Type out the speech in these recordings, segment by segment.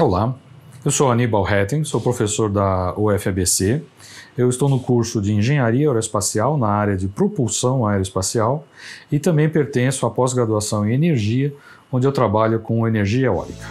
Olá, eu sou Aníbal Hetten, sou professor da UFABC. Eu estou no curso de Engenharia Aeroespacial na área de propulsão aeroespacial e também pertenço à pós-graduação em Energia, onde eu trabalho com energia eólica.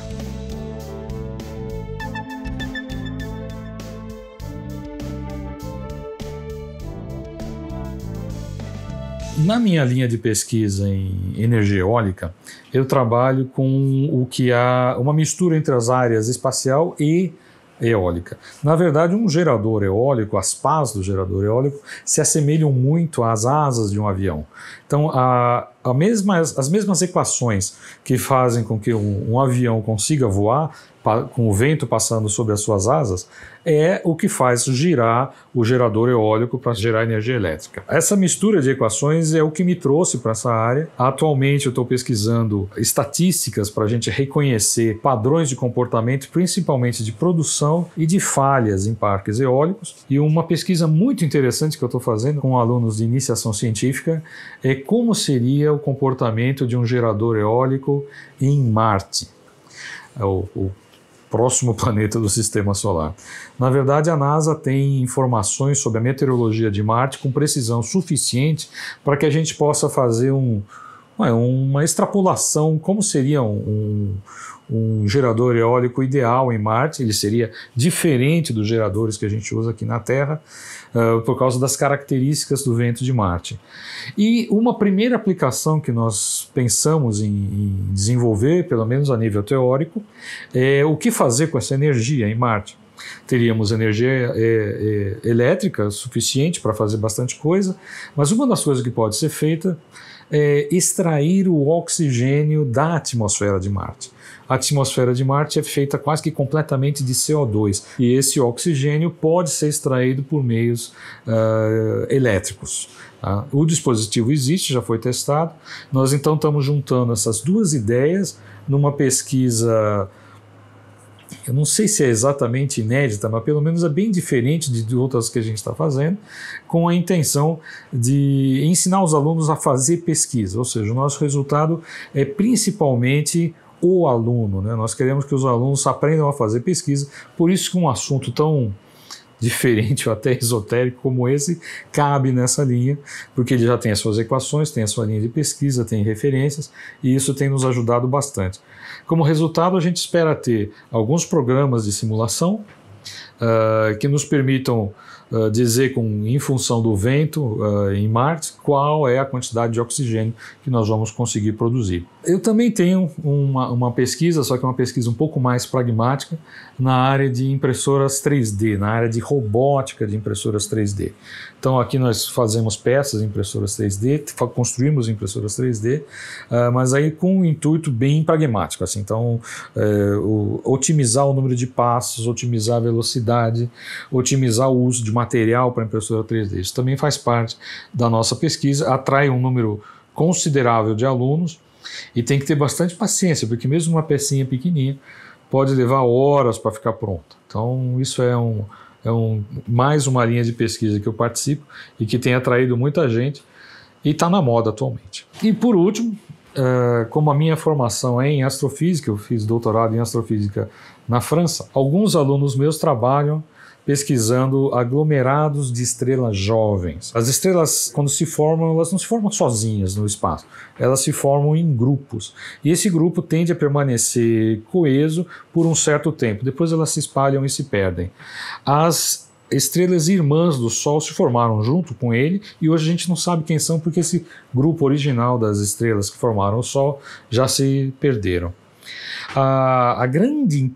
Na minha linha de pesquisa em energia eólica, eu trabalho com o que há uma mistura entre as áreas espacial e eólica. Na verdade, um gerador eólico, as pás do gerador eólico, se assemelham muito às asas de um avião. Então, a as mesmas equações que fazem com que um, um avião consiga voar, pa, com o vento passando sobre as suas asas, é o que faz girar o gerador eólico para gerar energia elétrica. Essa mistura de equações é o que me trouxe para essa área. Atualmente eu estou pesquisando estatísticas para a gente reconhecer padrões de comportamento, principalmente de produção e de falhas em parques eólicos. E uma pesquisa muito interessante que eu estou fazendo com alunos de iniciação científica é como seria seria o comportamento de um gerador eólico em Marte, é o, o próximo planeta do sistema solar. Na verdade, a NASA tem informações sobre a meteorologia de Marte com precisão suficiente para que a gente possa fazer um, uma extrapolação, como seria um, um, um, gerador eólico ideal em Marte, ele seria diferente dos geradores que a gente usa aqui na Terra, uh, por causa das características do vento de Marte. E uma primeira aplicação que nós pensamos em, em desenvolver, pelo menos a nível teórico, é o que fazer com essa energia em Marte teríamos energia é, é, elétrica suficiente para fazer bastante coisa, mas uma das coisas que pode ser feita é, extrair o oxigênio da atmosfera de Marte. A atmosfera de Marte é feita quase que completamente de CO2 e esse oxigênio pode ser extraído por meios uh, elétricos. Tá? O dispositivo existe, já foi testado. Nós então estamos juntando essas duas ideias numa pesquisa eu não sei se é exatamente inédita, mas pelo menos é bem diferente de outras que a gente está fazendo, com a intenção de ensinar os alunos a fazer pesquisa, ou seja, o nosso resultado é principalmente o aluno, né? Nós queremos que os alunos aprendam a fazer pesquisa, por isso que um assunto tão diferente ou até esotérico como esse cabe nessa linha, porque ele já tem as suas equações, tem a sua linha de pesquisa, tem referências e isso tem nos ajudado bastante. Como resultado, a gente espera ter alguns programas de simulação uh, que nos permitam uh, dizer, com, em função do vento uh, em Marte, qual é a quantidade de oxigênio que nós vamos conseguir produzir. Eu também tenho uma, uma pesquisa, só que é uma pesquisa um pouco mais pragmática, na área de impressoras 3D, na área de robótica de impressoras 3D. Então, aqui nós fazemos peças impressoras 3D, construímos impressoras 3D, mas aí com um intuito bem pragmático. Assim, então, eh, otimizar o número de passos, otimizar a velocidade, otimizar o uso de material para impressora 3D. Isso também faz parte da nossa pesquisa, atrai um número considerável de alunos e tem que ter bastante paciência, porque mesmo uma pecinha pequenininha pode levar horas para ficar pronta. Então, isso é um, é um mais uma linha de pesquisa que eu participo e que tem atraído muita gente e está na moda atualmente. E por último, eh, como a minha formação é em astrofísica, eu fiz doutorado em astrofísica na França, alguns alunos meus trabalham pesquisando aglomerados de estrelas jovens. As estrelas, quando se formam, elas não se formam sozinhas no espaço, elas se formam em grupos. E esse grupo tende a permanecer coeso por um certo tempo, depois elas se espalham e se perdem. As estrelas irmãs do Sol se formaram junto com ele e hoje a gente não sabe quem são porque esse grupo original das estrelas que formaram o Sol já se perderam. A, a grande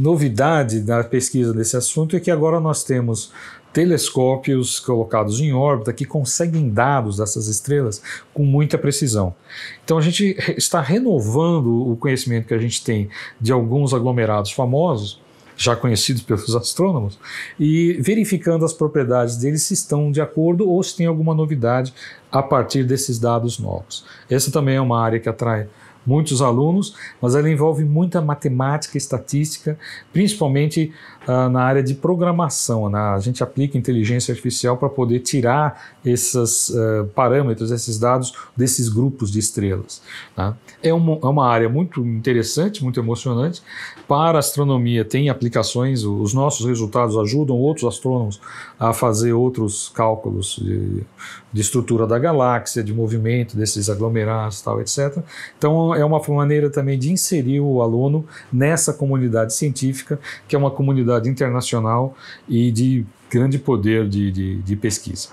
novidade da pesquisa desse assunto é que agora nós temos telescópios colocados em órbita que conseguem dados dessas estrelas com muita precisão. Então a gente está renovando o conhecimento que a gente tem de alguns aglomerados famosos já conhecidos pelos astrônomos, e verificando as propriedades deles se estão de acordo ou se tem alguma novidade a partir desses dados novos. Essa também é uma área que atrai muitos alunos, mas ela envolve muita matemática, estatística, principalmente ah, na área de programação. Né? A gente aplica inteligência artificial para poder tirar esses eh, parâmetros, esses dados desses grupos de estrelas. Tá? É, uma, é uma área muito interessante, muito emocionante. Para a astronomia tem aplicações, os nossos resultados ajudam outros astrônomos a fazer outros cálculos de, de estrutura da galáxia, de movimento desses aglomerados, tal, etc. Então é uma maneira também de inserir o aluno nessa comunidade científica, que é uma comunidade internacional e de grande poder de, de, de pesquisa.